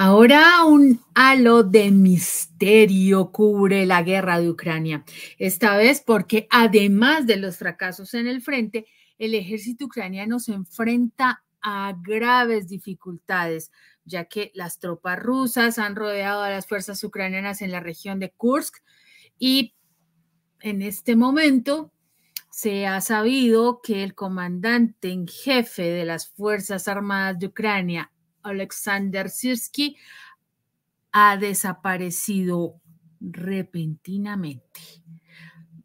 Ahora un halo de misterio cubre la guerra de Ucrania, esta vez porque además de los fracasos en el frente, el ejército ucraniano se enfrenta a graves dificultades, ya que las tropas rusas han rodeado a las fuerzas ucranianas en la región de Kursk y en este momento se ha sabido que el comandante en jefe de las Fuerzas Armadas de Ucrania, Alexander Sirsky ha desaparecido repentinamente.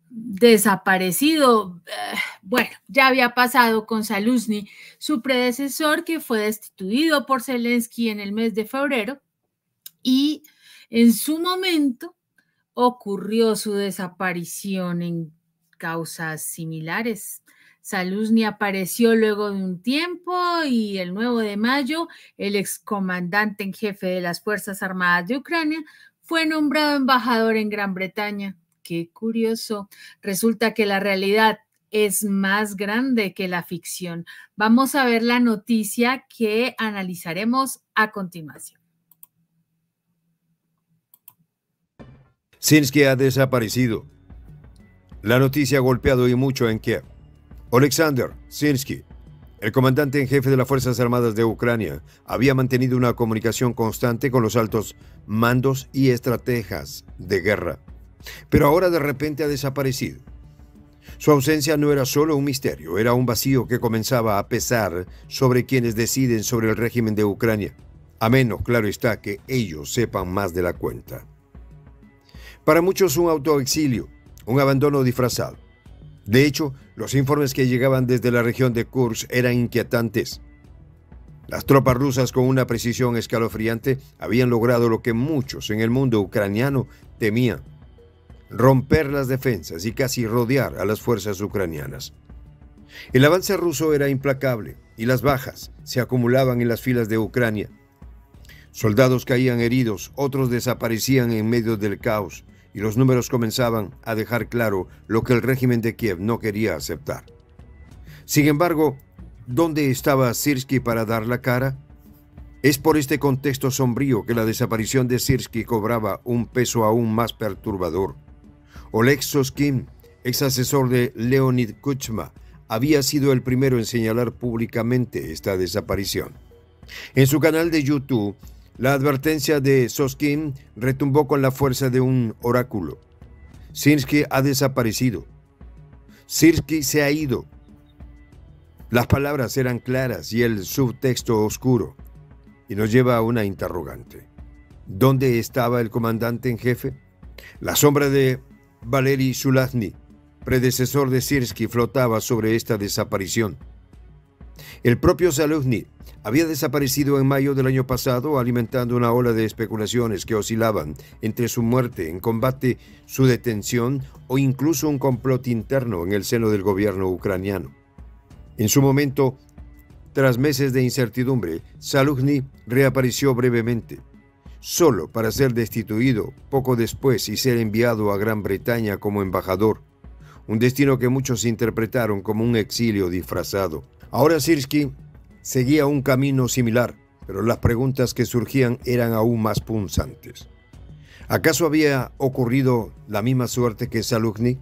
Desaparecido, eh, bueno, ya había pasado con Saluzny, su predecesor que fue destituido por Zelensky en el mes de febrero y en su momento ocurrió su desaparición en causas similares Saluzni apareció luego de un tiempo y el 9 de mayo el excomandante en jefe de las Fuerzas Armadas de Ucrania fue nombrado embajador en Gran Bretaña. Qué curioso. Resulta que la realidad es más grande que la ficción. Vamos a ver la noticia que analizaremos a continuación. Sinsky ha desaparecido. La noticia ha golpeado y mucho en Kiev. Oleksandr Sinsky, el comandante en jefe de las Fuerzas Armadas de Ucrania, había mantenido una comunicación constante con los altos mandos y estrategias de guerra, pero ahora de repente ha desaparecido. Su ausencia no era solo un misterio, era un vacío que comenzaba a pesar sobre quienes deciden sobre el régimen de Ucrania, a menos, claro está, que ellos sepan más de la cuenta. Para muchos un autoexilio, un abandono disfrazado, de hecho, los informes que llegaban desde la región de Kursk eran inquietantes. Las tropas rusas con una precisión escalofriante habían logrado lo que muchos en el mundo ucraniano temían, romper las defensas y casi rodear a las fuerzas ucranianas. El avance ruso era implacable y las bajas se acumulaban en las filas de Ucrania. Soldados caían heridos, otros desaparecían en medio del caos y los números comenzaban a dejar claro lo que el régimen de Kiev no quería aceptar. Sin embargo, ¿dónde estaba Sirsky para dar la cara? Es por este contexto sombrío que la desaparición de Sirsky cobraba un peso aún más perturbador. Oleg Soskin, ex asesor de Leonid Kuchma, había sido el primero en señalar públicamente esta desaparición. En su canal de YouTube, la advertencia de Soskin retumbó con la fuerza de un oráculo. Sirsky ha desaparecido. Sirsky se ha ido. Las palabras eran claras y el subtexto oscuro. Y nos lleva a una interrogante. ¿Dónde estaba el comandante en jefe? La sombra de Valery Zulazny, predecesor de Sirsky, flotaba sobre esta desaparición. El propio Zaluzny había desaparecido en mayo del año pasado, alimentando una ola de especulaciones que oscilaban entre su muerte en combate, su detención o incluso un complot interno en el seno del gobierno ucraniano. En su momento, tras meses de incertidumbre, Salugni reapareció brevemente, solo para ser destituido poco después y ser enviado a Gran Bretaña como embajador, un destino que muchos interpretaron como un exilio disfrazado. Ahora Sirsky seguía un camino similar, pero las preguntas que surgían eran aún más punzantes. ¿Acaso había ocurrido la misma suerte que Salugni?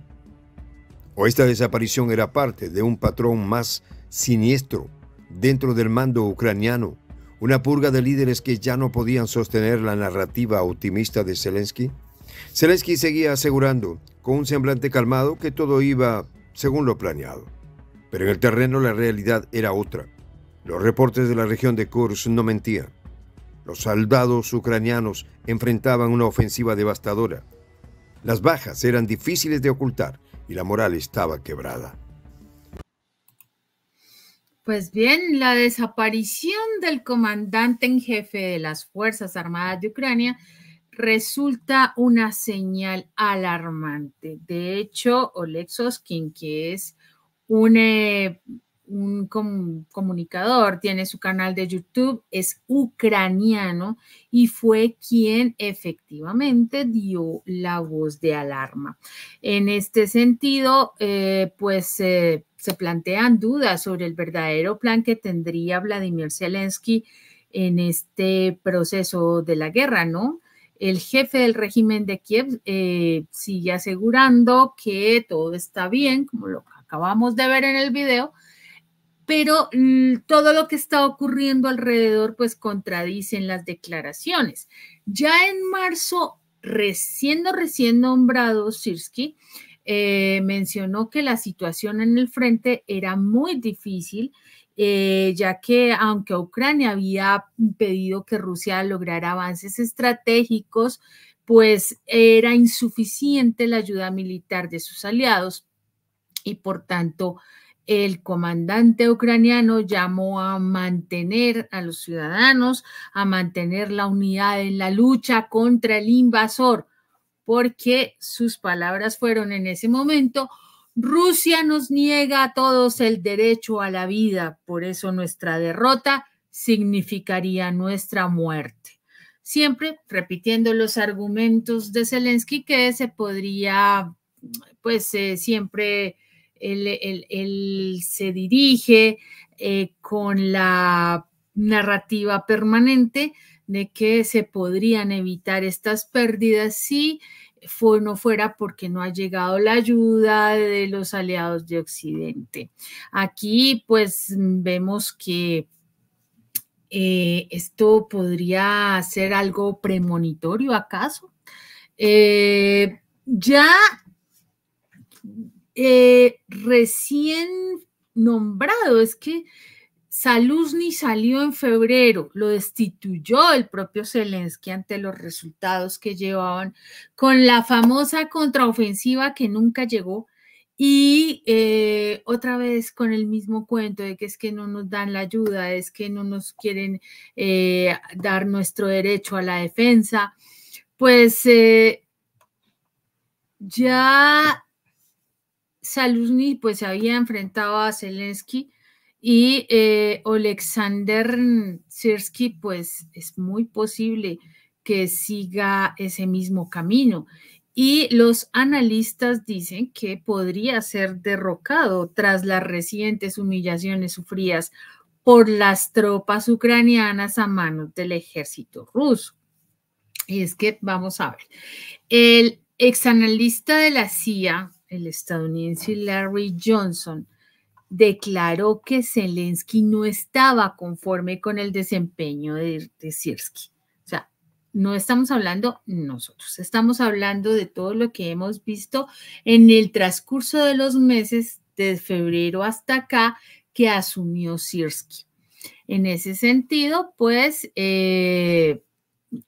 ¿O esta desaparición era parte de un patrón más siniestro dentro del mando ucraniano, una purga de líderes que ya no podían sostener la narrativa optimista de Zelensky? Zelensky seguía asegurando, con un semblante calmado, que todo iba según lo planeado. Pero en el terreno la realidad era otra. Los reportes de la región de Kursk no mentían. Los soldados ucranianos enfrentaban una ofensiva devastadora. Las bajas eran difíciles de ocultar y la moral estaba quebrada. Pues bien, la desaparición del comandante en jefe de las Fuerzas Armadas de Ucrania resulta una señal alarmante. De hecho, Oleg Soskin, que es un eh, un comunicador, tiene su canal de YouTube, es ucraniano y fue quien efectivamente dio la voz de alarma. En este sentido, eh, pues se plantean dudas sobre el verdadero plan que tendría Vladimir Zelensky en este proceso de la guerra, ¿no? El jefe del régimen de Kiev eh, sigue asegurando que todo está bien, como lo acabamos de ver en el video, pero mm, todo lo que está ocurriendo alrededor pues contradicen las declaraciones. Ya en marzo, recién, recién nombrado Sirsky, eh, mencionó que la situación en el frente era muy difícil, eh, ya que aunque Ucrania había pedido que Rusia lograra avances estratégicos, pues era insuficiente la ayuda militar de sus aliados y por tanto el comandante ucraniano llamó a mantener a los ciudadanos, a mantener la unidad en la lucha contra el invasor, porque sus palabras fueron en ese momento, Rusia nos niega a todos el derecho a la vida, por eso nuestra derrota significaría nuestra muerte. Siempre repitiendo los argumentos de Zelensky que se podría, pues eh, siempre él, se dirige eh, con la narrativa permanente de que se podrían evitar estas pérdidas si no fuera porque no ha llegado la ayuda de los aliados de Occidente. Aquí pues vemos que eh, esto podría ser algo premonitorio acaso. Eh, ya eh, recién nombrado. Es que Saluzni salió en febrero, lo destituyó el propio Zelensky ante los resultados que llevaban con la famosa contraofensiva que nunca llegó y eh, otra vez con el mismo cuento de que es que no nos dan la ayuda, es que no nos quieren eh, dar nuestro derecho a la defensa, pues ya Saluzny pues se había enfrentado a Zelensky y eh, Oleksandr Alexander pues es muy posible que siga ese mismo camino. Y los analistas dicen que podría ser derrocado tras las recientes humillaciones sufridas por las tropas ucranianas a manos del ejército ruso. Y es que, vamos a ver, el exanalista de la CIA, el estadounidense Larry Johnson, declaró que Zelensky no estaba conforme con el desempeño de, de O sea, no estamos hablando nosotros, estamos hablando de todo lo que hemos visto en el transcurso de los meses de febrero hasta acá que asumió Sirsky. En ese sentido, pues, eh,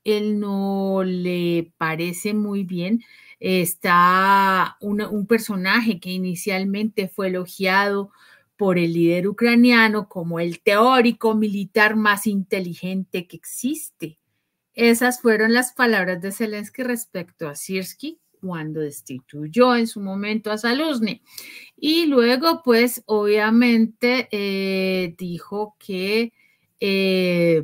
él no le parece muy bien. Está un personaje que inicialmente fue elogiado por el líder ucraniano como el teórico militar más inteligente que existe. Esas fueron las palabras de Zelensky respecto a Sirsky cuando destituyó en su momento a Saluzny. Y luego, pues, obviamente, eh, dijo que eh,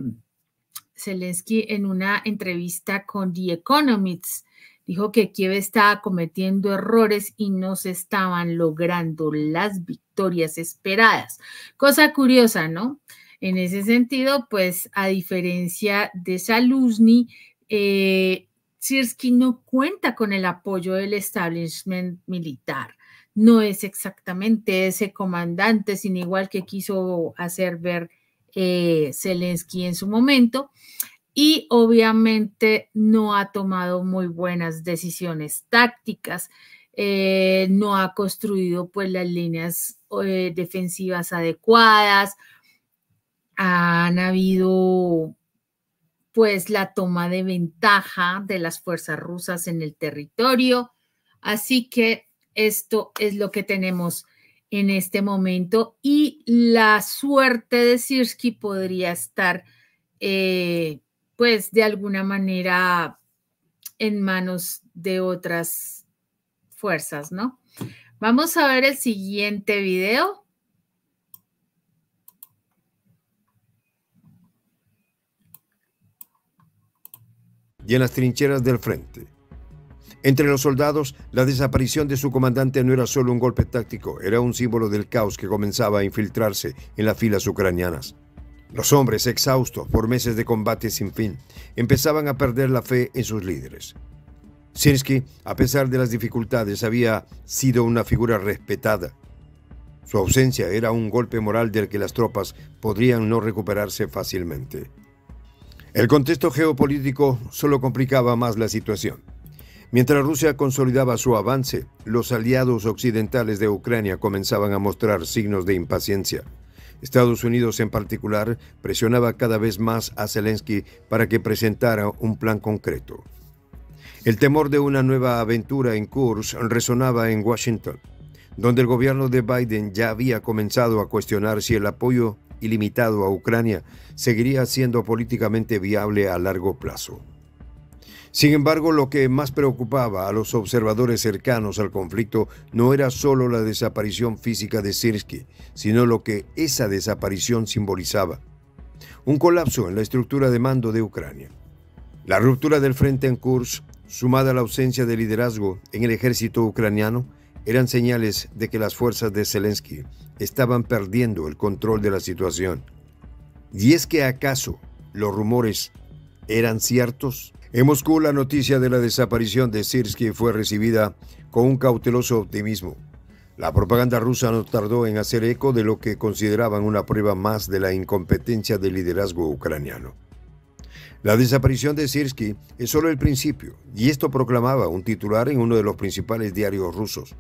Zelensky en una entrevista con The Economist. Dijo que Kiev estaba cometiendo errores y no se estaban logrando las victorias esperadas. Cosa curiosa, ¿no? En ese sentido, pues a diferencia de Saluzny, eh, no cuenta con el apoyo del establishment militar. No es exactamente ese comandante, sin igual que quiso hacer ver eh, Zelensky en su momento y obviamente no ha tomado muy buenas decisiones tácticas, eh, no ha construido pues las líneas eh, defensivas adecuadas, han habido pues la toma de ventaja de las fuerzas rusas en el territorio, así que esto es lo que tenemos en este momento y la suerte de Sirski podría estar, eh, pues, de alguna manera en manos de otras fuerzas, ¿no? Vamos a ver el siguiente video. Y en las trincheras del frente entre los soldados, la desaparición de su comandante no era solo un golpe táctico, era un símbolo del caos que comenzaba a infiltrarse en las filas ucranianas. Los hombres, exhaustos por meses de combate sin fin, empezaban a perder la fe en sus líderes. Sinsky, a pesar de las dificultades, había sido una figura respetada. Su ausencia era un golpe moral del que las tropas podrían no recuperarse fácilmente. El contexto geopolítico solo complicaba más la situación. Mientras Rusia consolidaba su avance, los aliados occidentales de Ucrania comenzaban a mostrar signos de impaciencia. Estados Unidos en particular presionaba cada vez más a Zelensky para que presentara un plan concreto. El temor de una nueva aventura en curso resonaba en Washington, donde el gobierno de Biden ya había comenzado a cuestionar si el apoyo ilimitado a Ucrania seguiría siendo políticamente viable a largo plazo. Sin embargo, lo que más preocupaba a los observadores cercanos al conflicto no era solo la desaparición física de Zelensky, sino lo que esa desaparición simbolizaba. Un colapso en la estructura de mando de Ucrania. La ruptura del frente en Kursk, sumada a la ausencia de liderazgo en el ejército ucraniano, eran señales de que las fuerzas de Zelensky estaban perdiendo el control de la situación. ¿Y es que acaso los rumores eran ciertos? En Moscú, la noticia de la desaparición de Sirsky fue recibida con un cauteloso optimismo. La propaganda rusa no tardó en hacer eco de lo que consideraban una prueba más de la incompetencia del liderazgo ucraniano. La desaparición de Sirsky es solo el principio, y esto proclamaba un titular en uno de los principales diarios rusos.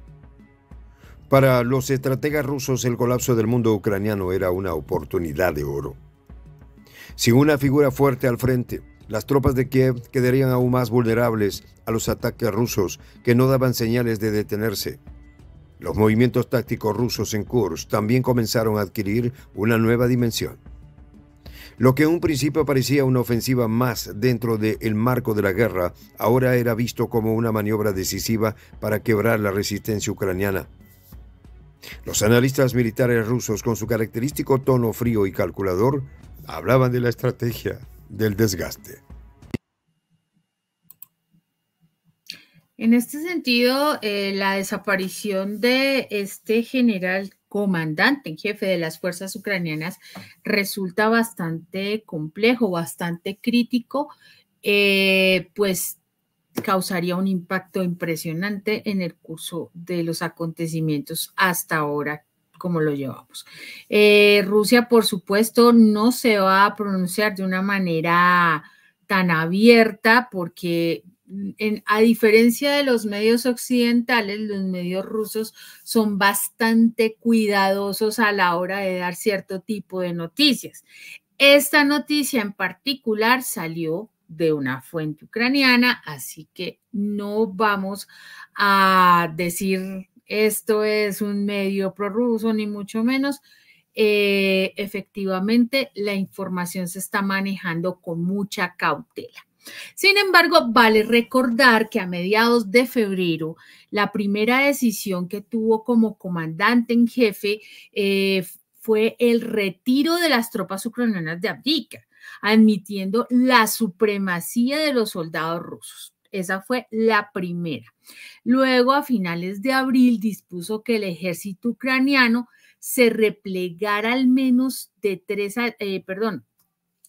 Para los estrategas rusos, el colapso del mundo ucraniano era una oportunidad de oro. Sin una figura fuerte al frente, las tropas de Kiev quedarían aún más vulnerables a los ataques rusos que no daban señales de detenerse. Los movimientos tácticos rusos en Kursk también comenzaron a adquirir una nueva dimensión. Lo que en un principio parecía una ofensiva más dentro del marco de la guerra, ahora era visto como una maniobra decisiva para quebrar la resistencia ucraniana. Los analistas militares rusos, con su característico tono frío y calculador, hablaban de la estrategia del desgaste. En este sentido, eh, la desaparición de este general comandante en jefe de las fuerzas ucranianas resulta bastante complejo, bastante crítico, eh, pues causaría un impacto impresionante en el curso de los acontecimientos hasta ahora como lo llevamos. Eh, Rusia, por supuesto, no se va a pronunciar de una manera tan abierta porque mm, a diferencia de los medios occidentales, los medios rusos son bastante cuidadosos a la hora de dar cierto tipo de noticias. Esta noticia en particular salió de una fuente ucraniana, así que no vamos a decir esto es un medio prorruso, ni mucho menos. Eh, efectivamente, la información se está manejando con mucha cautela. Sin embargo, vale recordar que a mediados de febrero, la primera decisión que tuvo como comandante en jefe eh, fue el retiro de las tropas ucranianas de Abdika, admitiendo la supremacía de los soldados rusos. Esa fue la primera. Luego, a finales de abril, dispuso que el ejército ucraniano se replegara al menos de tres, eh, perdón,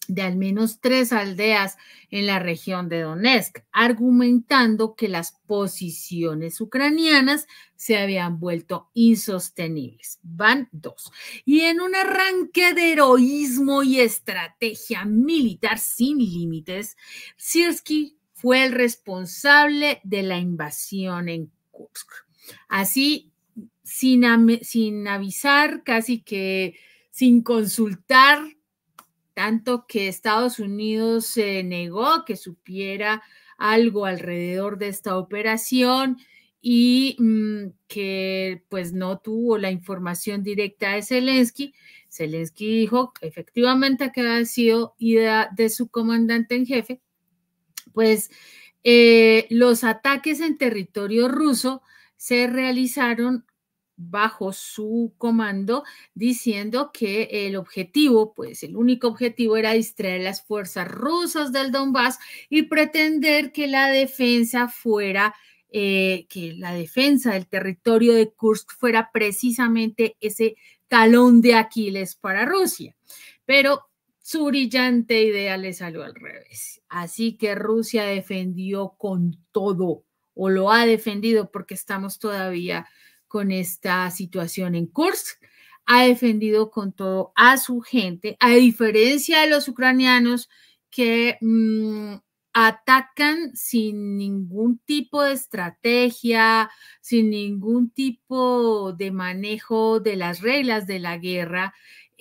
de al menos tres aldeas en la región de Donetsk, argumentando que las posiciones ucranianas se habían vuelto insostenibles. Van dos. Y en un arranque de heroísmo y estrategia militar sin límites, Sirsky fue el responsable de la invasión en Kursk. Así, sin, sin avisar, casi que sin consultar, tanto que Estados Unidos se negó que supiera algo alrededor de esta operación y mm, que pues no tuvo la información directa de Zelensky. Zelensky dijo efectivamente que había sido idea de su comandante en jefe, pues los ataques en territorio ruso se realizaron bajo su comando diciendo que el objetivo, pues el único objetivo era distraer las fuerzas rusas del Donbass y pretender que la defensa fuera, eh, que la defensa del territorio de Kursk fuera precisamente ese talón de Aquiles para Rusia. Pero su brillante idea le salió al revés. Así que Rusia defendió con todo o lo ha defendido porque estamos todavía con esta situación en Kursk. Ha defendido con todo a su gente, a diferencia de los ucranianos que mm, atacan sin ningún tipo de estrategia, sin ningún tipo de manejo de las reglas de la guerra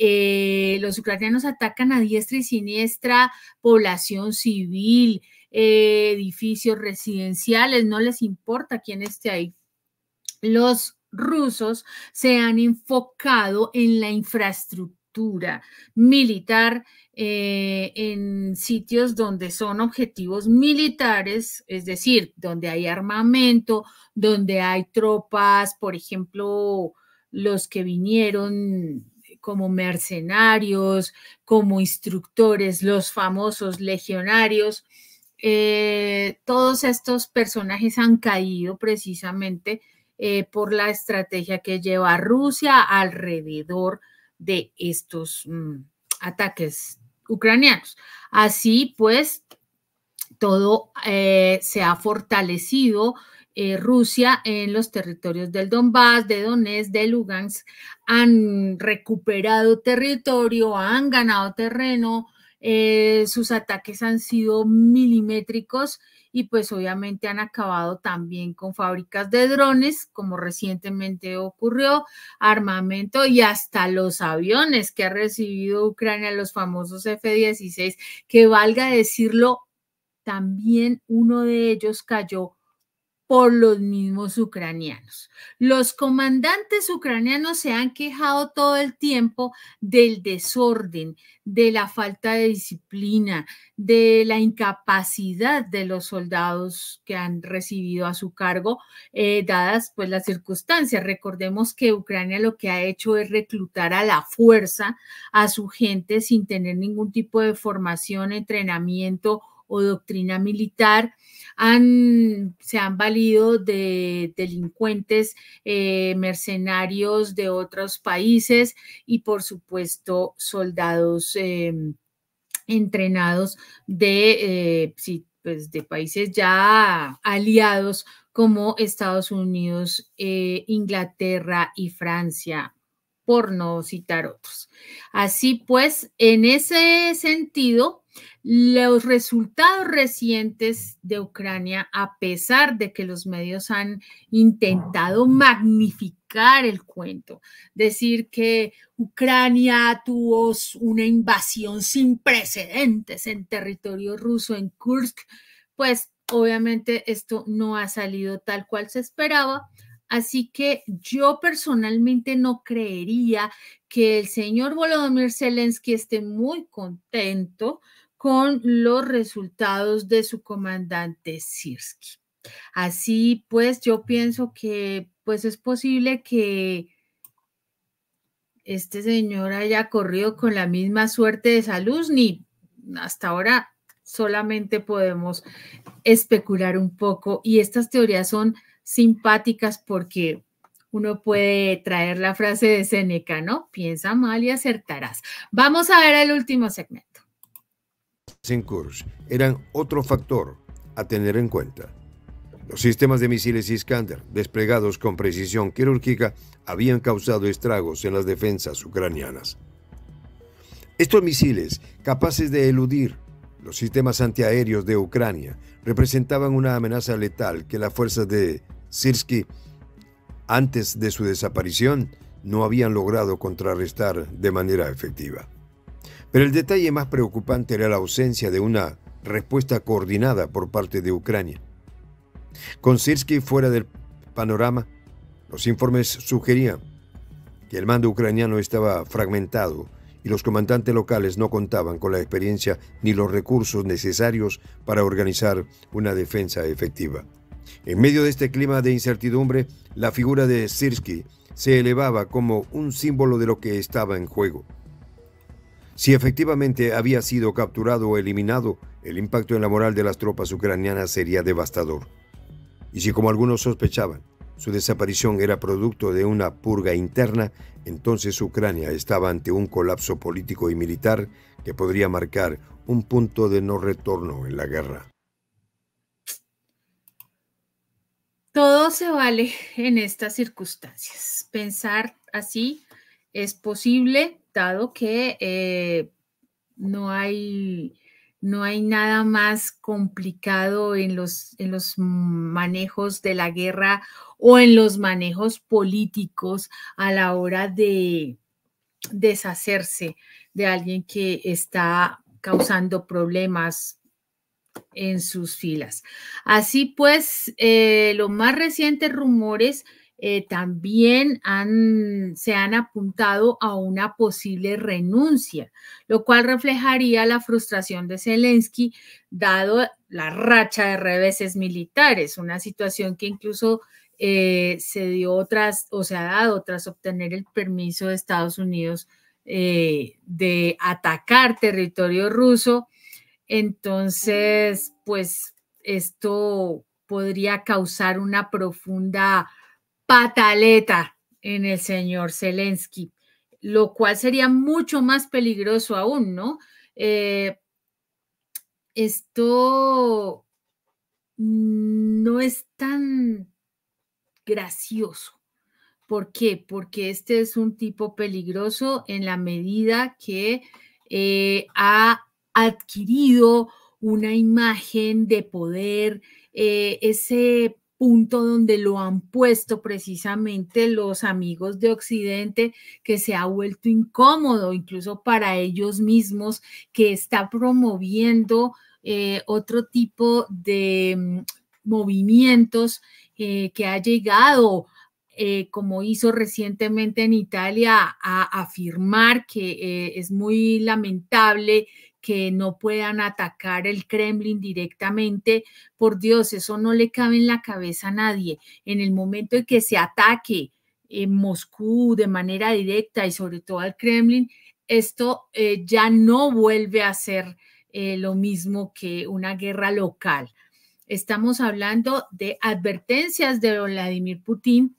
eh, los ucranianos atacan a diestra y siniestra población civil, eh, edificios residenciales, no les importa quién esté ahí. Los rusos se han enfocado en la infraestructura militar eh, en sitios donde son objetivos militares, es decir, donde hay armamento, donde hay tropas, por ejemplo, los que vinieron como mercenarios, como instructores, los famosos legionarios. Eh, todos estos personajes han caído precisamente eh, por la estrategia que lleva Rusia alrededor de estos mm, ataques ucranianos. Así pues, todo eh, se ha fortalecido eh, Rusia en los territorios del Donbass, de Donetsk, de Lugansk, han recuperado territorio, han ganado terreno, eh, sus ataques han sido milimétricos y pues obviamente han acabado también con fábricas de drones, como recientemente ocurrió, armamento y hasta los aviones que ha recibido Ucrania, los famosos F-16, que valga decirlo, también uno de ellos cayó por los mismos ucranianos. Los comandantes ucranianos se han quejado todo el tiempo del desorden, de la falta de disciplina, de la incapacidad de los soldados que han recibido a su cargo, eh, dadas pues las circunstancias. Recordemos que Ucrania lo que ha hecho es reclutar a la fuerza a su gente sin tener ningún tipo de formación, entrenamiento o doctrina militar. se han valido de delincuentes, eh, mercenarios de otros países y, por supuesto, soldados em, entrenados de, eh, pues, de países ya aliados como Estados Unidos, eh, Inglaterra y Francia por no citar otros. Así pues, en ese sentido, los resultados recientes de Ucrania, a pesar de que los medios han intentado magnificar el cuento, decir que Ucrania tuvo una invasión sin precedentes en territorio ruso, en Kursk, pues obviamente esto no ha salido tal cual se esperaba, Así que yo personalmente no creería que el señor Volodymyr Zelensky esté muy contento con los resultados de su comandante Sirsky. Así pues, yo pienso que pues es posible que este señor haya corrido con la misma suerte de salud, ni hasta ahora solamente podemos especular un poco y estas teorías son simpáticas porque uno puede traer la frase de Seneca, ¿no? Piensa mal y acertarás. Vamos a ver el último segmento. Sin eran otro factor a tener en cuenta. Los sistemas de misiles Iskander, desplegados con precisión quirúrgica, habían causado estragos en las defensas ucranianas. Estos misiles, capaces de eludir los sistemas antiaéreos de Ucrania representaban una amenaza letal que las fuerzas de Sirsky, antes de su desaparición, no habían logrado contrarrestar de manera efectiva. Pero el detalle más preocupante era la ausencia de una respuesta coordinada por parte de Ucrania. Con Sirsky fuera del panorama, los informes sugerían que el mando ucraniano estaba fragmentado y los comandantes locales no contaban con la experiencia ni los recursos necesarios para organizar una defensa efectiva. En medio de este clima de incertidumbre, la figura de Sirsky se elevaba como un símbolo de lo que estaba en juego. Si efectivamente había sido capturado o eliminado, el impacto en la moral de las tropas ucranianas sería devastador. Y si como algunos sospechaban, su desaparición era producto de una purga interna, entonces Ucrania estaba ante un colapso político y militar que podría marcar un punto de no retorno en la guerra. Todo se vale en estas circunstancias. Pensar así es posible, dado que eh, no hay no hay nada más complicado en los, en los manejos de la guerra o en los manejos políticos a la hora de deshacerse de alguien que está causando problemas en sus filas. Así pues, eh, los más recientes rumores eh, también se han apuntado a una posible renuncia, lo cual reflejaría la frustración de Zelensky dado la racha de reveses militares, una situación que incluso eh, se dio tras, o se ha dado tras obtener el permiso de Estados Unidos eh, de atacar territorio ruso. Entonces, pues esto podría causar una profunda pataleta en el señor Zelensky, lo cual sería mucho más peligroso aún, ¿no? Eh, esto no es tan gracioso. ¿Por qué? Porque este es un tipo peligroso en la medida que eh, ha adquirido una imagen de poder, eh, ese punto donde lo han puesto precisamente los amigos de Occidente, que se ha vuelto incómodo incluso para ellos mismos, que está promoviendo eh, otro tipo de mm, movimientos eh, que ha llegado eh, como hizo recientemente en Italia, a afirmar que es muy lamentable que no puedan atacar el Kremlin directamente. Por Dios, eso no le cabe en la cabeza a nadie. En el momento en que se ataque en Moscú de manera directa y sobre todo al Kremlin, esto eh, ya no vuelve a ser eh, lo mismo que una guerra local. Estamos hablando de advertencias de Vladimir Putin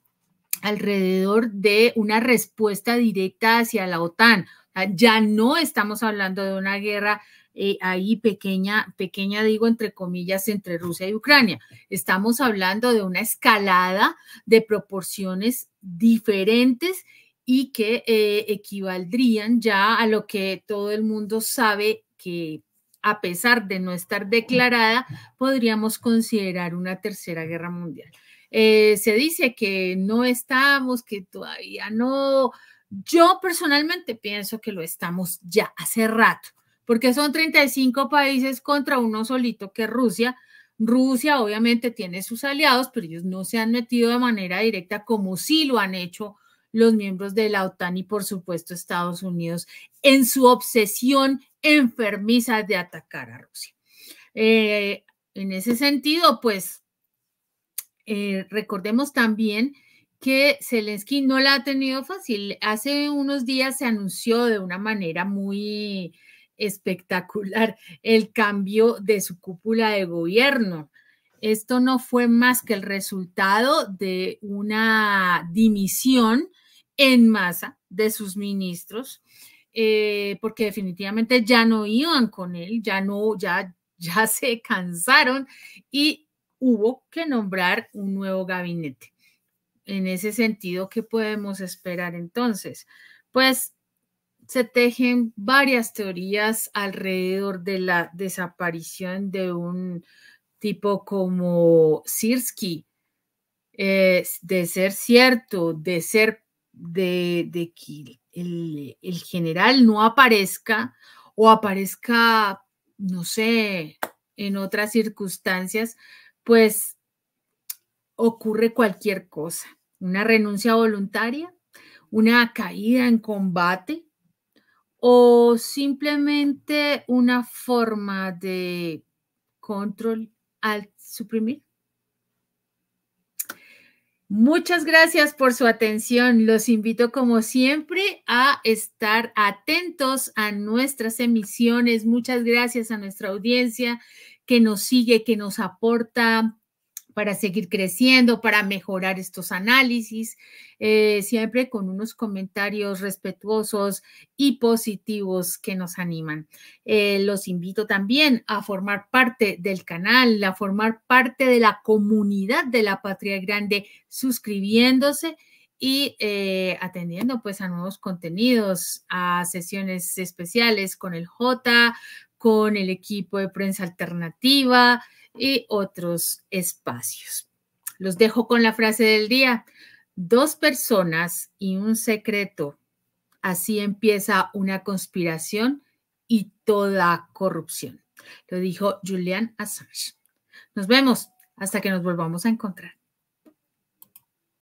alrededor de una respuesta directa hacia la OTAN Ah, ya no estamos hablando de una guerra eh, ahí pequeña, pequeña digo entre comillas, entre Rusia y Ucrania. Estamos hablando de una escalada de proporciones diferentes y que eh, equivaldrían ya a lo que todo el mundo sabe que a pesar de no estar declarada, podríamos considerar una tercera guerra mundial. Eh, se dice que no estamos, que todavía no, yo personalmente pienso que lo estamos ya hace rato, porque son 35 países contra uno solito que Rusia. Rusia obviamente tiene sus aliados, pero ellos no se han metido de manera directa como sí lo han hecho los miembros de la OTAN y por supuesto Estados Unidos en su obsesión enfermiza de atacar a Rusia. Eh, en ese sentido, pues eh, recordemos también que Zelensky no la ha tenido fácil. Hace unos días se anunció de una manera muy espectacular el cambio de su cúpula de gobierno. Esto no fue más que el resultado de una dimisión en masa de sus ministros, eh, porque definitivamente ya no iban con él, ya no, ya se cansaron y hubo que nombrar un nuevo gabinete en ese sentido, ¿qué podemos esperar entonces? Pues se tejen varias teorías alrededor de la desaparición de un tipo como Sirsky, eh, de ser cierto, de ser de, que el, general no aparezca o aparezca, no sé, en otras circunstancias, pues ocurre cualquier cosa, una renuncia voluntaria, una caída en combate o simplemente una forma de control al suprimir. Muchas gracias por su atención. Los invito como siempre a estar atentos a nuestras emisiones. Muchas gracias a nuestra audiencia que nos sigue, que nos aporta para seguir creciendo, para mejorar estos análisis, eh, siempre con unos comentarios respetuosos y positivos que nos animan. Eh, los invito también a formar parte del canal, a formar parte de la comunidad de la Patria Grande, suscribiéndose y eh, atendiendo pues a nuevos contenidos, a sesiones especiales con el J, con el equipo de prensa alternativa, y otros espacios. Los dejo con la frase del día. Dos personas y un secreto. Así empieza una conspiración y toda corrupción. Lo dijo Julian Assange. Nos vemos hasta que nos volvamos a encontrar.